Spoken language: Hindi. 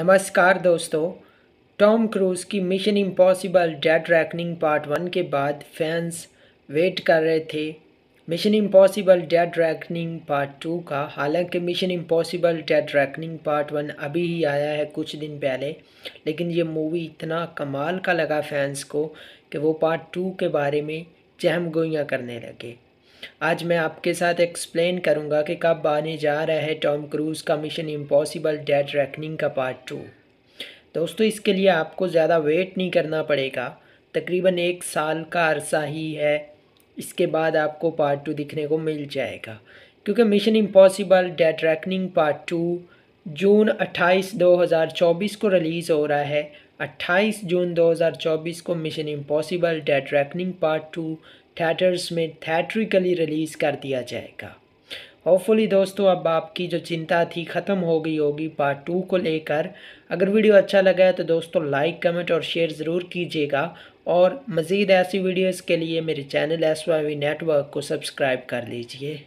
नमस्कार दोस्तों टॉम क्रूज की Mission Impossible Dead Reckoning part one के बाद फैंस वेट कर रहे थे Mission Impossible Dead Reckoning part two का हालांकि Mission Impossible Dead Reckoning part one अभी ही आया है कुछ दिन पहले लेकिन ये मूवी इतना कमाल का लगा फैंस को कि वो पार्ट टू के बारे में चहम गोइयाँ करने लगे आज मैं आपके साथ एक्सप्लेन करूंगा कि कब आने जा रहा है टॉम क्रूज़ का मिशन इम्पॉसिबल डेड रैकनिंग का पार्ट टू दोस्तों इसके लिए आपको ज़्यादा वेट नहीं करना पड़ेगा तकरीबन एक साल का अरसा ही है इसके बाद आपको पार्ट टू दिखने को मिल जाएगा क्योंकि Mission Impossible Dead Reckoning part two जून अट्ठाईस दो को रिलीज़ हो रहा है अट्ठाईस जून 2024 को Mission Impossible Dead Reckoning part two theatres में थिएट्रिकली रिलीज़ कर दिया जाएगा होपफुली दोस्तों अब आपकी जो चिंता थी ख़त्म हो गई होगी पार्ट टू को लेकर अगर वीडियो अच्छा लगा है तो दोस्तों लाइक कमेंट और शेयर ज़रूर कीजिएगा और मज़ीद ऐसी वीडियोज़ के लिए मेरे चैनल एस वाई नेटवर्क को सब्सक्राइब कर लीजिए